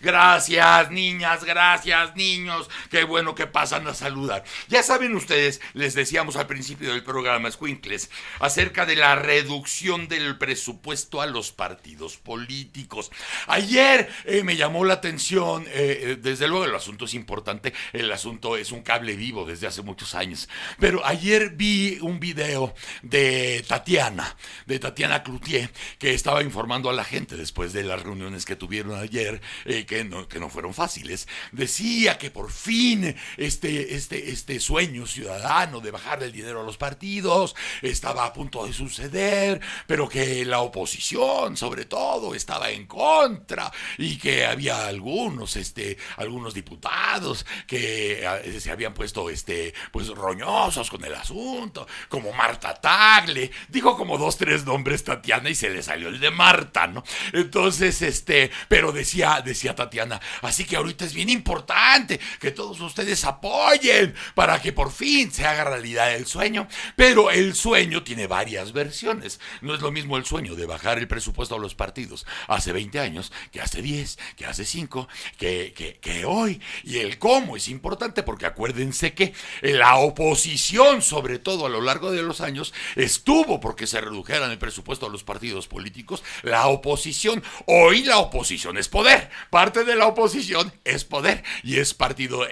Gracias, niñas, gracias, niños. Qué bueno que pasan a saludar. Ya saben ustedes, les decíamos al principio del programa Squinkles acerca de la reducción del presupuesto a los partidos políticos. Ayer eh, me llamó la atención, eh, eh, desde luego el asunto es importante, el asunto es un cable vivo desde hace muchos años, pero ayer vi un video de Tatiana, de Tatiana Cloutier, que estaba informando a la gente después de las reuniones que tuvieron ayer que no, fueron fáciles, decía que por fin este, este, este sueño ciudadano de bajar el dinero a los partidos estaba a punto de suceder, pero que la oposición sobre todo estaba en contra y que había algunos, este, algunos diputados que ah, se habían puesto este, pues, roñosos con el asunto, como Marta Tagle, dijo como dos, tres nombres Tatiana y se le salió el de Marta, ¿no? Entonces, este, pero decía, decía Tatiana. Así que ahorita es bien importante que todos ustedes apoyen para que por fin se haga realidad el sueño. Pero el sueño tiene varias versiones. No es lo mismo el sueño de bajar el presupuesto a los partidos hace 20 años que hace 10, que hace 5, que, que, hoy. Y el cómo es importante porque acuérdense que la oposición, sobre todo a lo largo de los años, estuvo porque se redujeran el presupuesto a los partidos políticos. La oposición, hoy la oposición es poder. Para parte de la oposición es poder y es partido, eh,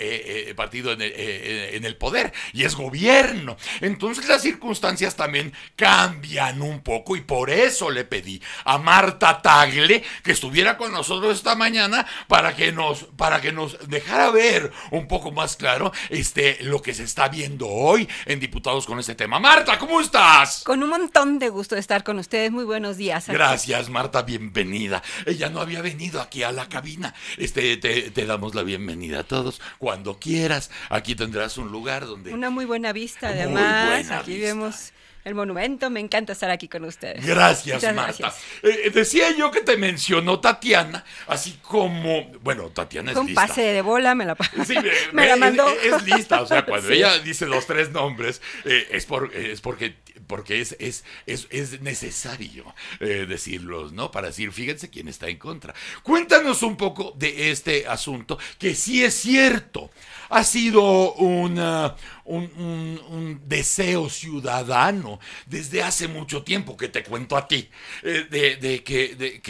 eh, partido eh, en el, poder y es gobierno. Entonces las circunstancias también cambian un poco y por eso le pedí a Marta Tagle que estuviera con nosotros esta mañana para que nos, para que nos dejara ver un poco más claro este, lo que se está viendo hoy en Diputados con este tema. Marta, ¿cómo estás? Con un montón de gusto de estar con ustedes. Muy buenos días. Gracias, Marta. Bienvenida. Ella no había venido aquí a la cabina este, te, damos la bienvenida a todos. Cuando quieras, aquí tendrás un lugar donde... Una muy buena vista, muy además. aquí vemos el monumento. Me encanta estar aquí con ustedes. Gracias, Marta. Eh, eh, decía yo que te mencionó Tatiana, así como, bueno, Tatiana es con pase de bola me la, sí, me, mandó. Es, lista, o sea, cuando ella dice los tres nombres, eh, es, por, es porque porque es, necesario eh, decirlos, ¿no? Para decir, fíjense quién está en contra. Cuéntanos un poco de este asunto, que sí es cierto, ha sido un, deseo ciudadano desde hace mucho tiempo que te cuento a ti, eh, de, que, de,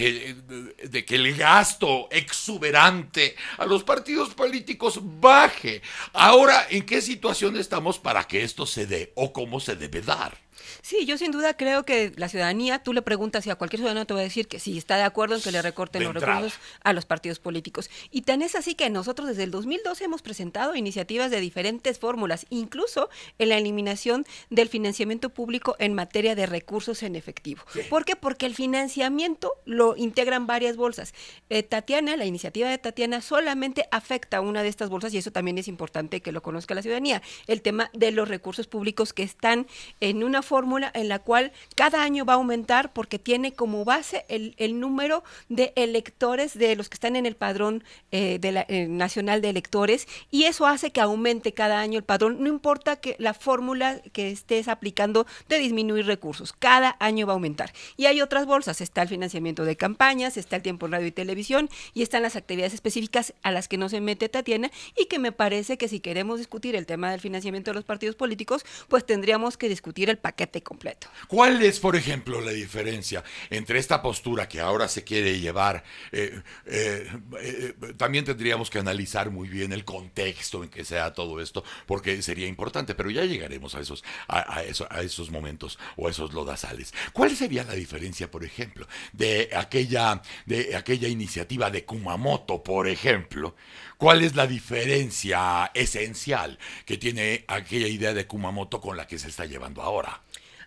que, el gasto exuberante a los partidos políticos baje. Ahora, ¿en qué situación estamos para que esto se dé o cómo se debe dar? Sí, yo sin duda creo que la ciudadanía, tú le preguntas y a cualquier ciudadano te va a decir que sí, está de acuerdo en que le recorten los recursos a los partidos políticos. Y tan es así que nosotros desde el 2012 hemos presentado iniciativas de diferentes fórmulas, incluso en la eliminación del financiamiento público en materia de recursos en efectivo. ¿Por qué? Porque el financiamiento lo integran varias bolsas. Eh, Tatiana, la iniciativa de Tatiana solamente afecta a una de estas bolsas y eso también es importante que lo conozca la ciudadanía, el tema de los recursos públicos que están en una forma fórmula en la cual cada año va a aumentar porque tiene como base el, el número de electores de los que están en el padrón eh, eh, nacional de electores y eso hace que aumente cada año el padrón, no importa que la fórmula que estés aplicando de disminuir recursos, cada año va a aumentar. Y hay otras bolsas, está el financiamiento de campañas, está el tiempo en radio y televisión y están las actividades específicas a las que no se mete Tatiana y que me parece que si queremos discutir el tema del financiamiento de los partidos políticos, pues tendríamos que discutir el paquete completo. ¿Cuál es, por ejemplo, la diferencia entre esta postura que ahora se quiere llevar? Eh, eh, eh, también tendríamos que analizar muy bien el contexto en que sea todo esto, porque sería importante, pero ya llegaremos a esos, a, esos momentos o a esos lodazales. ¿Cuál sería la diferencia, por ejemplo, de aquella, de aquella iniciativa de Kumamoto, por ejemplo? ¿Cuál es la diferencia esencial que tiene aquella idea de Kumamoto con la que se está llevando ahora?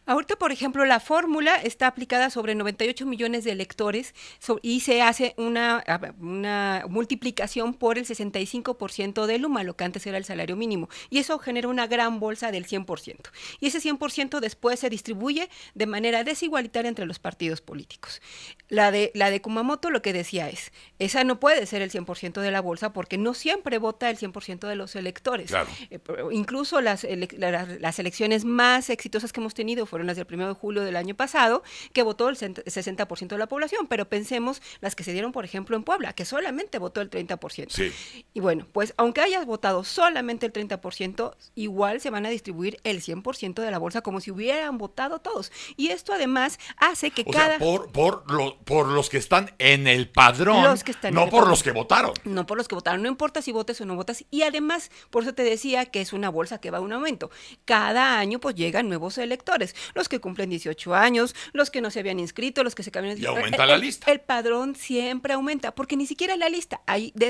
Ahorita, por ejemplo, la fórmula está aplicada sobre 98 millones de electores y se hace una, multiplicación por el 65% del Luma, lo que antes era el salario mínimo. Y eso genera una gran bolsa del 100%. Y ese 100% después se distribuye de manera desigualitaria entre los partidos políticos. La de, la de Kumamoto lo que decía es, esa no puede ser el 100% de la bolsa porque no siempre vota el 100% de los electores. Eh, incluso las, elecciones más exitosas que hemos tenido en las del 1 de julio del año pasado, que votó el 60% de la población, pero pensemos las que se dieron, por ejemplo, en Puebla, que solamente votó el 30%. Sí. Y bueno, pues aunque hayas votado solamente el 30%, igual se van a distribuir el 100% de la bolsa como si hubieran votado todos. Y esto además hace que cada... Sea, por, por, los que están en el padrón, no por los que votaron. No por los que votaron, no importa si votes o no votas. Y además, por eso te decía que es una bolsa que va a un aumento. Cada año pues llegan nuevos electores los que cumplen 18 años, los que no se habían inscrito, los que se cambiaron. Y aumenta la lista. El padrón siempre aumenta, porque ni siquiera la lista.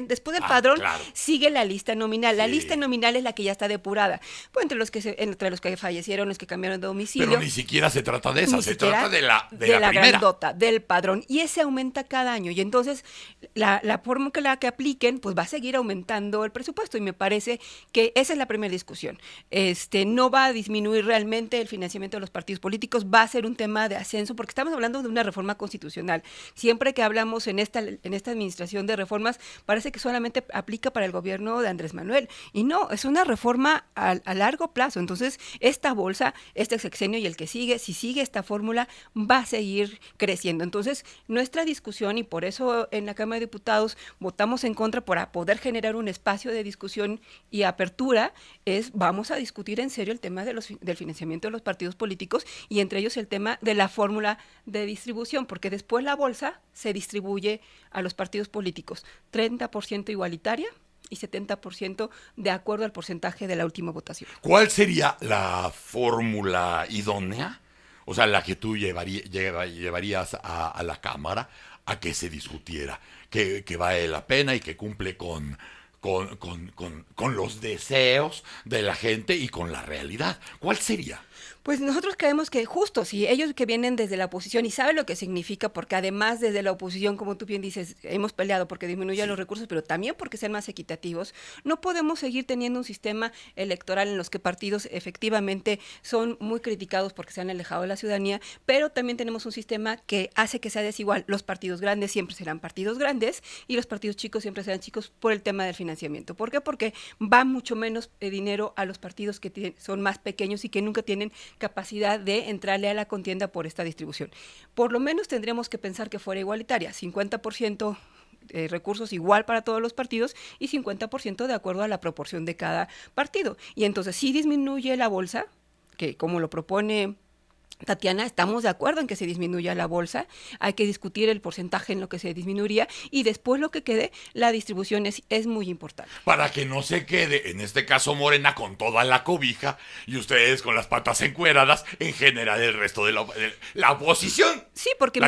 después del ah, padrón sigue la lista nominal. La lista nominal es la que ya está depurada. Pues, entre los que entre los que fallecieron, los que cambiaron de domicilio. Pero ni siquiera se trata de esa, se trata de la, de, la, del padrón. Y ese aumenta cada año. Y entonces la, la forma que la que apliquen, pues va a seguir aumentando el presupuesto. Y me parece que esa es la primera discusión. Este, no va a disminuir realmente el financiamiento de los partidos partidos políticos, va a ser un tema de ascenso, porque estamos hablando de una reforma constitucional. Siempre que hablamos en esta, en esta administración de reformas, parece que solamente aplica para el gobierno de Andrés Manuel. Y no, es una reforma a, largo plazo. Entonces, esta bolsa, este sexenio y el que sigue, si sigue esta fórmula, va a seguir creciendo. Entonces, nuestra discusión, y por eso en la Cámara de Diputados votamos en contra para poder generar un espacio de discusión y apertura, es vamos a discutir en serio el tema del financiamiento de los partidos políticos y entre ellos el tema de la fórmula de distribución, porque después la bolsa se distribuye a los partidos políticos, 30% igualitaria y 70% de acuerdo al porcentaje de la última votación. ¿Cuál sería la fórmula idónea? O sea, la que tú llevarías a, la Cámara a que se discutiera, que, vale la pena y que cumple con, con, con, con, los deseos de la gente y con la realidad. ¿Cuál sería? Pues nosotros creemos que justo, si ellos que vienen desde la oposición y saben lo que significa, porque además desde la oposición, como tú bien dices, hemos peleado porque disminuyan los recursos, pero también porque sean más equitativos, no podemos seguir teniendo un sistema electoral en los que partidos efectivamente son muy criticados porque se han alejado de la ciudadanía, pero también tenemos un sistema que hace que sea desigual. Los partidos grandes siempre serán partidos grandes y los partidos chicos siempre serán chicos por el tema del financiamiento. ¿Por qué? Porque va mucho menos eh, dinero a los partidos que son más pequeños y que nunca tienen capacidad de entrarle a la contienda por esta distribución. Por lo menos tendremos que pensar que fuera igualitaria, 50% eh, recursos igual para todos los partidos y 50% de acuerdo a la proporción de cada partido. Y entonces si disminuye la bolsa, que como lo propone Tatiana, estamos de acuerdo en que se disminuya la bolsa, hay que discutir el porcentaje en lo que se disminuiría y después lo que quede, la distribución es, muy importante. Para que no se quede, en este caso Morena, con toda la cobija y ustedes con las patas encueradas, en general el resto de la, oposición. Sí, porque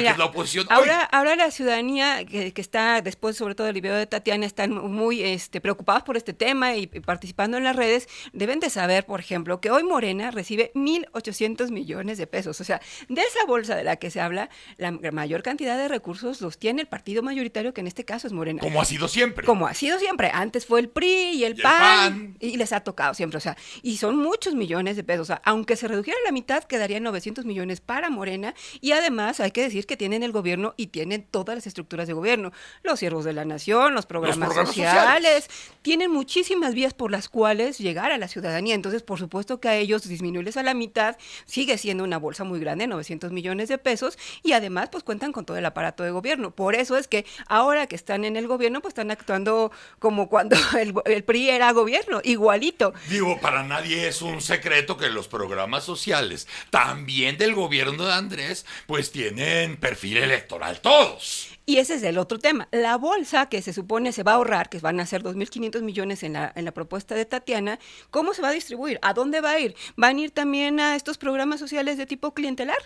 ahora, ahora la ciudadanía que, está, después sobre todo el video de Tatiana, están muy este, por este tema y, participando en las redes, deben de saber, por ejemplo, que hoy Morena recibe 1.800 millones de pesos o sea, de esa bolsa de la que se habla, la mayor cantidad de recursos los tiene el partido mayoritario, que en este caso es Morena. Como ha sido siempre. Como ha sido siempre. Antes fue el PRI y el, PAN, Y les ha tocado siempre. O sea, y son muchos millones de pesos. O sea, aunque se redujera la mitad, quedarían 900 millones para Morena. Y además hay que decir que tienen el gobierno y tienen todas las estructuras de gobierno. Los siervos de la nación, los programas, sociales, sociales. Tienen muchísimas vías por las cuales llegar a la ciudadanía. Entonces, por supuesto que a ellos disminuirles a la mitad sigue siendo una bolsa bolsa muy grande, 900 millones de pesos, y además pues cuentan con todo el aparato de gobierno. Por eso es que ahora que están en el gobierno, pues están actuando como cuando el, el PRI era gobierno, igualito. Digo, para nadie es un secreto que los programas sociales, también del gobierno de Andrés, pues tienen perfil electoral todos. Y ese es el otro tema. La bolsa que se supone se va a ahorrar, que van a ser 2.500 millones en la, en la propuesta de Tatiana, ¿cómo se va a distribuir? ¿A dónde va a ir? ¿Van a ir también a estos programas sociales de tipo clientelar?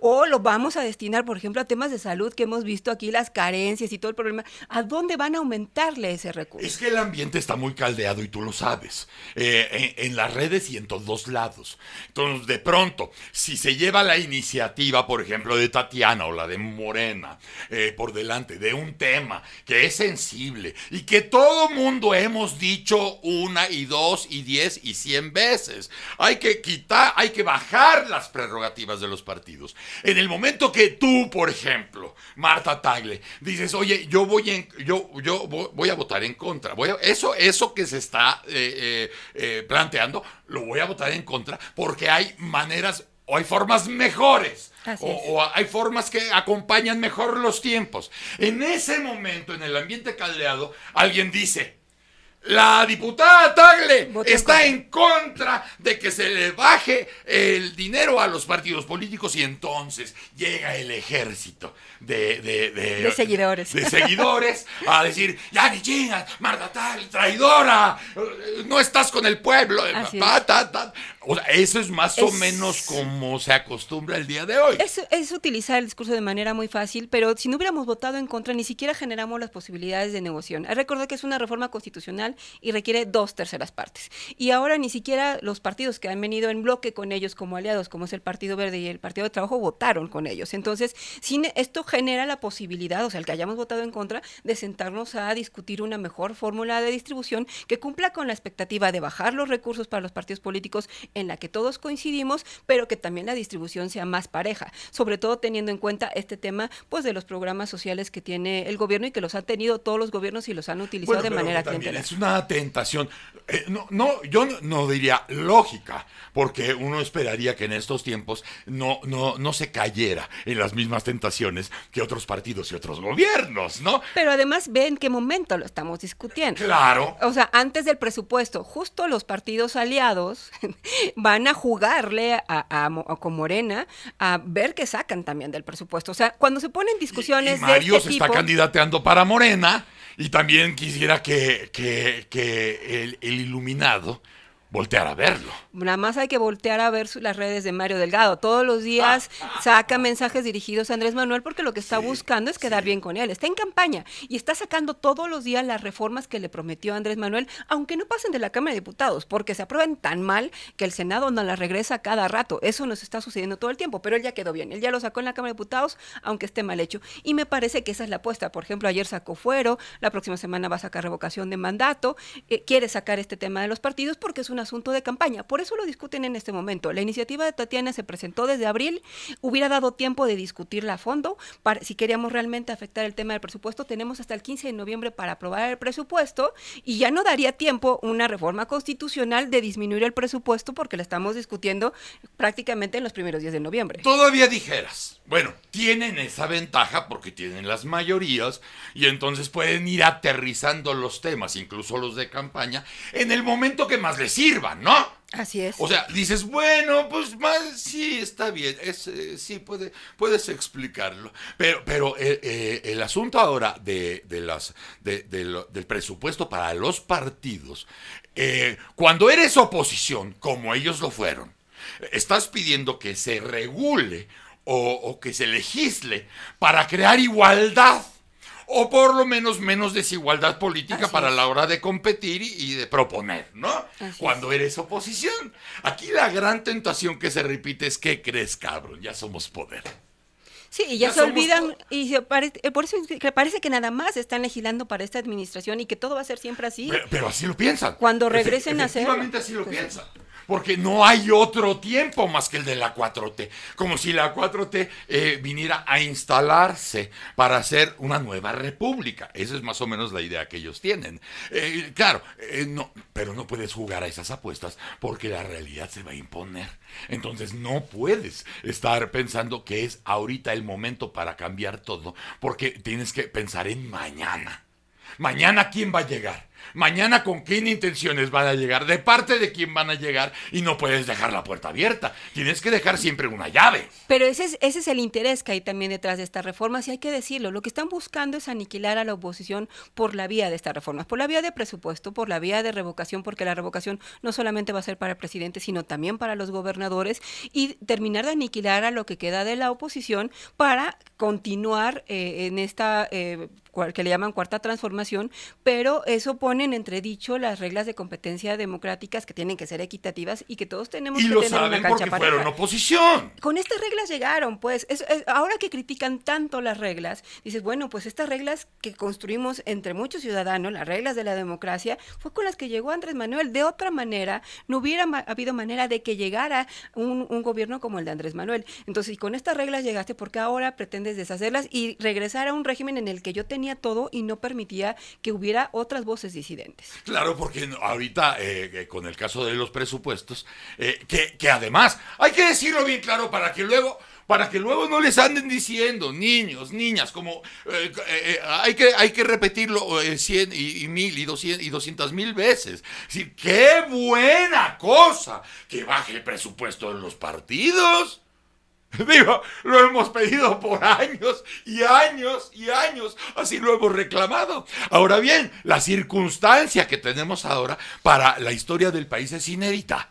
O lo vamos a destinar, por ejemplo, a temas de salud que hemos visto aquí, las carencias y todo el problema. ¿A dónde van a aumentarle ese recurso? Es que el ambiente está muy caldeado y tú lo sabes. Eh, en, las redes y en todos lados. Entonces, de pronto, si se lleva la iniciativa, por ejemplo, de Tatiana o la de Morena, eh, por delante, de un tema que es sensible y que todo mundo hemos dicho una y dos y diez y cien veces, hay que quitar, hay que bajar las prerrogativas de los partidos en el momento que tú, por ejemplo, Marta Tagle, dices, oye, yo voy, a votar en contra, voy eso, eso que se está eh, eh, eh, planteando, lo voy a votar en contra porque hay maneras o hay formas mejores. o, hay formas que acompañan mejor los tiempos. En ese momento, en el ambiente caldeado, alguien dice, la diputada Tagle está en contra. de que se le baje el dinero a los partidos políticos y entonces llega el ejército de, de, seguidores. seguidores a decir, ya ni chingas, Marta traidora, no estás con el pueblo. O sea, eso es más o menos como se acostumbra el día de hoy. Es, es utilizar el discurso de manera muy fácil, pero si no hubiéramos votado en contra, ni siquiera generamos las posibilidades de negociación. Recordar que es una reforma constitucional y requiere dos terceras partes. Y ahora ni siquiera los partidos que han venido en bloque con ellos como aliados, como es el Partido Verde y el Partido de Trabajo, votaron con ellos. Entonces, sin, esto genera la posibilidad, o sea, el que hayamos votado en contra, de sentarnos a discutir una mejor fórmula de distribución que cumpla con la expectativa de bajar los recursos para los partidos políticos en la que todos coincidimos, pero que también la distribución sea más pareja, sobre todo teniendo en cuenta este tema pues de los programas sociales que tiene el gobierno y que los han tenido todos los gobiernos y los han utilizado de manera una tentación. Eh, no, no, yo no, diría lógica, porque uno esperaría que en estos tiempos no, no, no se cayera en las mismas tentaciones que otros partidos y otros gobiernos, ¿no? Pero además ve en qué momento lo estamos discutiendo. Claro. O sea, antes del presupuesto, justo los partidos aliados van a jugarle a, con Morena a ver qué sacan también del presupuesto. O sea, cuando se ponen discusiones Mario este se está candidateando para Morena y también quisiera que, que, el, iluminado voltear a verlo. Nada más hay que voltear a ver las redes de Mario Delgado. Todos los días saca mensajes dirigidos a Andrés Manuel porque lo que está buscando es quedar bien con él. Está en campaña y está sacando todos los días las reformas que le prometió Andrés Manuel, aunque no pasen de la Cámara de Diputados, porque se aprueban tan mal que el Senado no las regresa cada rato. Eso nos está sucediendo todo el tiempo, pero él ya quedó bien. Él ya lo sacó en la Cámara de Diputados, aunque esté mal hecho. Y me parece que esa es la apuesta. Por ejemplo, ayer sacó fuero, la próxima semana va a sacar revocación de mandato, eh, quiere sacar este tema de los partidos porque es un asunto de campaña. Por eso lo discuten en este momento. La iniciativa de Tatiana se presentó desde abril, hubiera dado tiempo de discutirla a fondo. si queríamos realmente afectar el tema del presupuesto, tenemos hasta el 15 de noviembre para aprobar el presupuesto y ya no daría tiempo una reforma constitucional de disminuir el presupuesto porque la estamos discutiendo prácticamente en los primeros días de noviembre. Todavía dijeras, bueno, tienen esa ventaja porque tienen las mayorías y entonces pueden ir aterrizando los temas, incluso los de campaña, en el momento que más les sirve. ¿no? Así es. O sea, dices, bueno, pues más, sí, está bien, eh, sí, puedes explicarlo. Pero, pero eh, eh, el asunto ahora de, las, de, del presupuesto para los partidos, cuando eres oposición, como ellos lo fueron, estás pidiendo que se regule o que se legisle para crear igualdad o por lo menos menos desigualdad política para la hora de competir y, de proponer, ¿no? Cuando eres oposición. Aquí la gran tentación que se repite es que crees, cabrón, ya somos poder. Sí, y ya, se olvidan, y eh, por eso parece que nada más están legislando para esta administración y que todo va a ser siempre así. Pero, así lo piensan. Cuando regresen a ser. así lo pues porque no hay otro tiempo más que el de la 4T, como si la 4T eh, viniera a instalarse para hacer una nueva república. Esa es más o menos la idea que ellos tienen. Eh, claro, eh, pero no puedes jugar a esas apuestas porque la realidad se va a imponer. Entonces no puedes estar pensando que es ahorita el momento para cambiar todo, porque tienes que pensar en mañana. Mañana quién va a llegar. Mañana con qué intenciones van a llegar, de parte de quién van a llegar y no puedes dejar la puerta abierta. Tienes que dejar siempre una llave. Pero ese es, ese es el interés que hay también detrás de estas reformas y hay que decirlo. Lo que están buscando es aniquilar a la oposición por la vía de estas reformas, por la vía de presupuesto, por la vía de revocación, porque la revocación no solamente va a ser para el presidente, sino también para los gobernadores y terminar de aniquilar a lo que queda de la oposición para continuar eh, en esta eh, que le llaman cuarta transformación, pero eso por ponen en entredicho las reglas de competencia democráticas que tienen que ser equitativas y que todos tenemos que tener una cancha porque fueron oposición. Con estas reglas llegaron, pues. ahora que critican tanto las reglas, dices, bueno, pues estas reglas que construimos entre muchos ciudadanos, las reglas de la democracia, fue con las que llegó Andrés Manuel. De otra manera, no hubiera habido manera de que llegara un, gobierno como el de Andrés Manuel. Entonces, con estas reglas llegaste, porque ahora pretendes deshacerlas y regresar a un régimen en el que yo tenía todo y no permitía que hubiera otras voces Claro, porque ahorita eh, eh, con el caso de los presupuestos, eh, que, que además hay que decirlo bien claro para que luego para que luego no les anden diciendo, niños, niñas, como hay, que, hay que repetirlo 100 y, mil y 200, y doscientas mil veces. Es decir, qué buena cosa que baje el presupuesto de los partidos. Digo, lo hemos pedido por años y años y años, así lo hemos reclamado. Ahora bien, la circunstancia que tenemos ahora para la historia del país es inédita.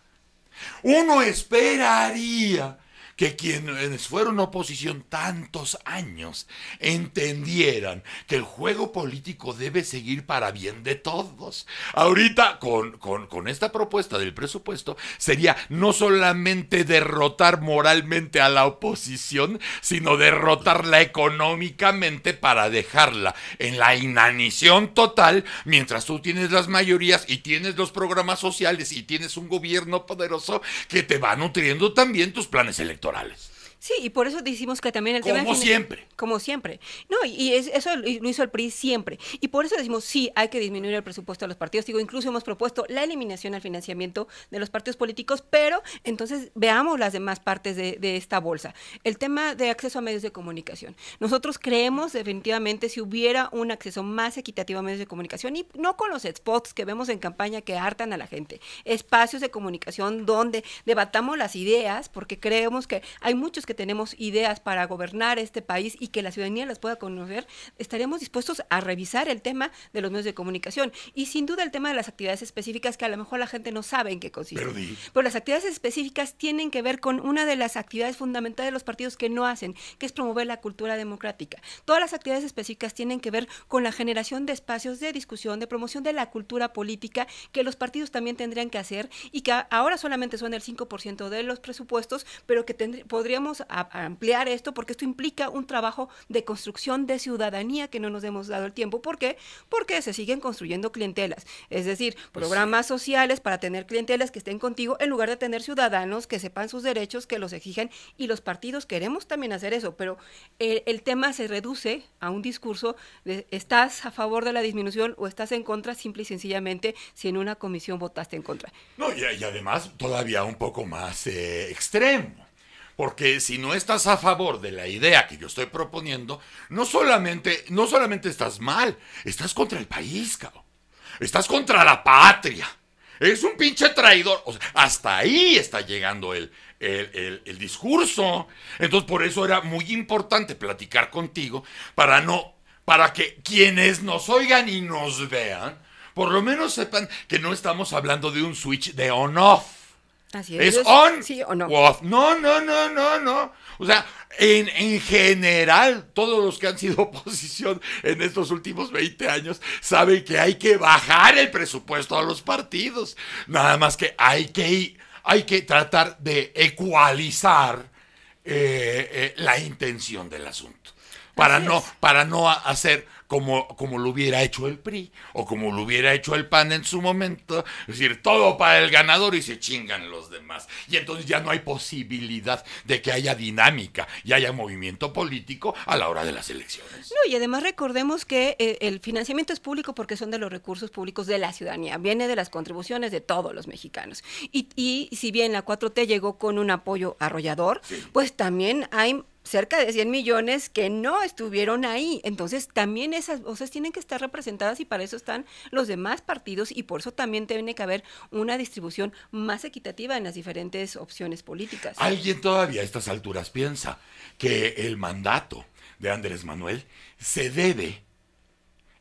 Uno esperaría que quienes fueron oposición tantos años entendieran que el juego político debe seguir para bien de todos. Ahorita, con, esta propuesta del presupuesto, sería no solamente derrotar moralmente a la oposición, sino derrotarla económicamente para dejarla en la inanición total, mientras tú tienes las mayorías y tienes los programas sociales y tienes un gobierno poderoso que te va nutriendo también tus planes electorales orales. Sí, y por eso decimos que también el tema... Como siempre. Como siempre. No, y eso lo hizo el PRI siempre. Y por eso decimos, sí, hay que disminuir el presupuesto de los partidos. Digo, incluso hemos propuesto la eliminación al financiamiento de los partidos políticos, pero entonces veamos las demás partes de, de esta bolsa. El tema de acceso a medios de comunicación. Nosotros creemos definitivamente si hubiera un acceso más equitativo a medios de comunicación, y no con los spots que vemos en campaña que hartan a la gente, espacios de comunicación donde debatamos las ideas, porque creemos que hay muchos que tenemos ideas para gobernar este país y que la ciudadanía las pueda conocer, estaríamos dispuestos a revisar el tema de los medios de comunicación y sin duda el tema de las actividades específicas que a lo mejor la gente no sabe en qué consiste. Pero, Pero las actividades específicas tienen que ver con una de las actividades fundamentales de los partidos que no hacen, que es promover la cultura democrática. Todas las actividades específicas tienen que ver con la generación de espacios de discusión, de promoción de la cultura política que los partidos también tendrían que hacer y que ahora solamente son el 5% de los presupuestos, pero que podríamos a, ampliar esto porque esto implica un trabajo de construcción de ciudadanía que no nos hemos dado el tiempo. ¿Por qué? Porque se siguen construyendo clientelas, es decir, pues programas sociales para tener clientelas que estén contigo en lugar de tener ciudadanos que sepan sus derechos, que los exigen y los partidos queremos también hacer eso, pero el, tema se reduce a un discurso de estás a favor de la disminución o estás en contra simple y sencillamente si en una comisión votaste en contra. No, y, además todavía un poco más eh, extremo. Porque si no estás a favor de la idea que yo estoy proponiendo, no solamente, no solamente estás mal, estás contra el país, cabrón. Estás contra la patria. Es un pinche traidor. hasta ahí está llegando el, el, el, discurso. Entonces, por eso era muy importante platicar contigo para no, para que quienes nos oigan y nos vean, por lo menos sepan que no estamos hablando de un switch de on-off es. on? o no. No, no, no, no, no. O sea, en, general, todos los que han sido oposición en estos últimos 20 años saben que hay que bajar el presupuesto a los partidos. Nada más que hay que, hay que tratar de ecualizar eh, eh, la intención del asunto. Para no, para no hacer como, como lo hubiera hecho el PRI o como lo hubiera hecho el PAN en su momento. Es decir, todo para el ganador y se chingan los demás. Y entonces ya no hay posibilidad de que haya dinámica y haya movimiento político a la hora de las elecciones. No, y además recordemos que eh, el financiamiento es público porque son de los recursos públicos de la ciudadanía, viene de las contribuciones de todos los mexicanos. Y, y si bien la 4T llegó con un apoyo arrollador, pues también hay cerca de 100 millones que no estuvieron ahí. Entonces, también esas voces tienen que estar representadas y para eso están los demás partidos y por eso también tiene que haber una distribución más equitativa en las diferentes opciones políticas. Alguien todavía a estas alturas piensa que el mandato de Andrés Manuel se debe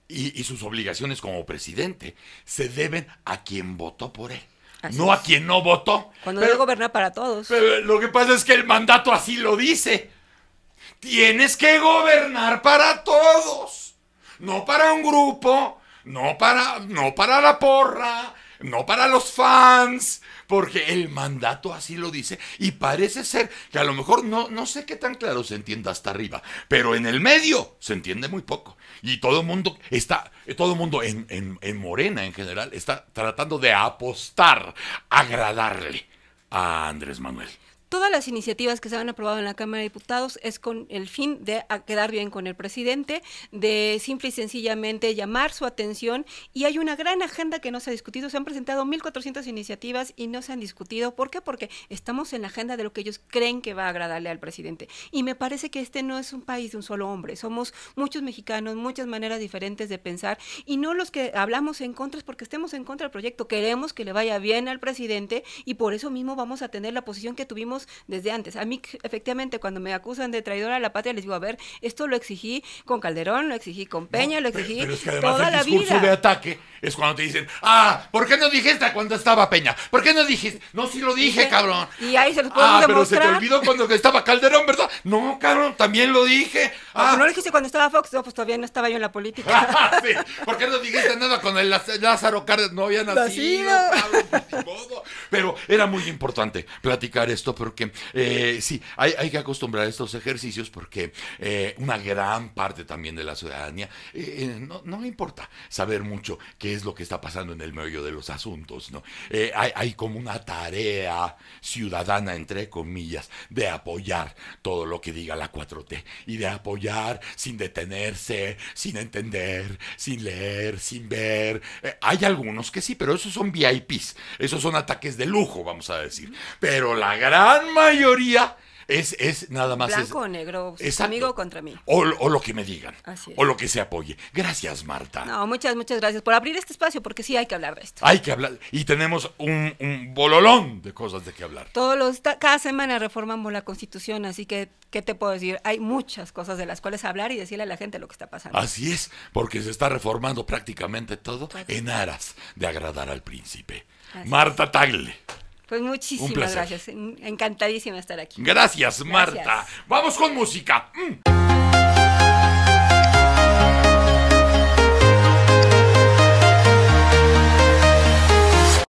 y, sus obligaciones como presidente se deben a quien votó por él. no a quien no votó. Cuando él debe gobernar para todos. Pero lo que pasa es que el mandato así lo dice. Tienes que gobernar para todos, no para un grupo, no para, no para la porra, no para los fans, porque el mandato así lo dice y parece ser que a lo mejor no, no sé qué tan claro se entienda hasta arriba, pero en el medio se entiende muy poco. Y todo el mundo está, todo el mundo en, en, Morena en general está tratando de apostar, agradarle a Andrés Manuel. Todas las iniciativas que se han aprobado en la Cámara de Diputados es con el fin de quedar bien con el presidente, de simple y sencillamente llamar su atención y hay una gran agenda que no se ha discutido. Se han presentado 1.400 iniciativas y no se han discutido. ¿Por qué? Porque estamos en la agenda de lo que ellos creen que va a agradarle al presidente. Y me parece que este no es un país de un solo hombre. Somos muchos mexicanos, muchas maneras diferentes de pensar y no los que hablamos en contra es porque estemos en contra del proyecto. Queremos que le vaya bien al presidente y por eso mismo vamos a tener la posición que tuvimos desde antes. A mí, efectivamente, cuando me acusan de traidora a la patria, les digo, a ver, esto lo exigí con Calderón, lo exigí con Peña, lo exigí pero, es toda el la discurso de ataque es cuando te dicen, ah, ¿por qué no dijiste cuando estaba Peña? ¿Por qué no dijiste? No, sí lo dije, cabrón. Y ahí se los podemos Ah, pero se te olvidó cuando estaba Calderón, ¿verdad? No, cabrón, también lo dije. Ah, pues ah. No lo dijiste cuando estaba Fox, no, pues todavía no estaba yo en la política. Ah, sí. ¿Por qué no dijiste nada cuando el Lázaro Cárdenas no había nacido? nacido. Pues, pero era muy importante platicar esto, pero porque eh, sí, hay, que acostumbrar estos ejercicios porque eh, una gran parte también de la ciudadanía eh, no, importa saber mucho qué es lo que está pasando en el medio de los asuntos, ¿no? Hay, hay, como una tarea ciudadana, entre comillas, de apoyar todo lo que diga la 4T y de apoyar sin detenerse, sin entender, sin leer, sin ver. hay algunos que sí, pero esos son VIPs, esos son ataques de lujo, vamos a decir. Pero la gran mayoría es, es nada más. Blanco o negro, es amigo contra mí. O, lo que me digan. O lo que se apoye. Gracias, Marta. No, muchas, muchas gracias por abrir este espacio, porque sí hay que hablar de esto. Hay que hablar. Y tenemos un, bololón de cosas de que hablar. Todos los, cada semana reformamos la constitución, así que, ¿qué te puedo decir? Hay muchas cosas de las cuales hablar y decirle a la gente lo que está pasando. Así es, porque se está reformando prácticamente todo, en aras de agradar al príncipe. Marta Tagle. Pues muchísimas gracias. Encantadísima estar aquí. Gracias, Marta. Vamos con música. Mm.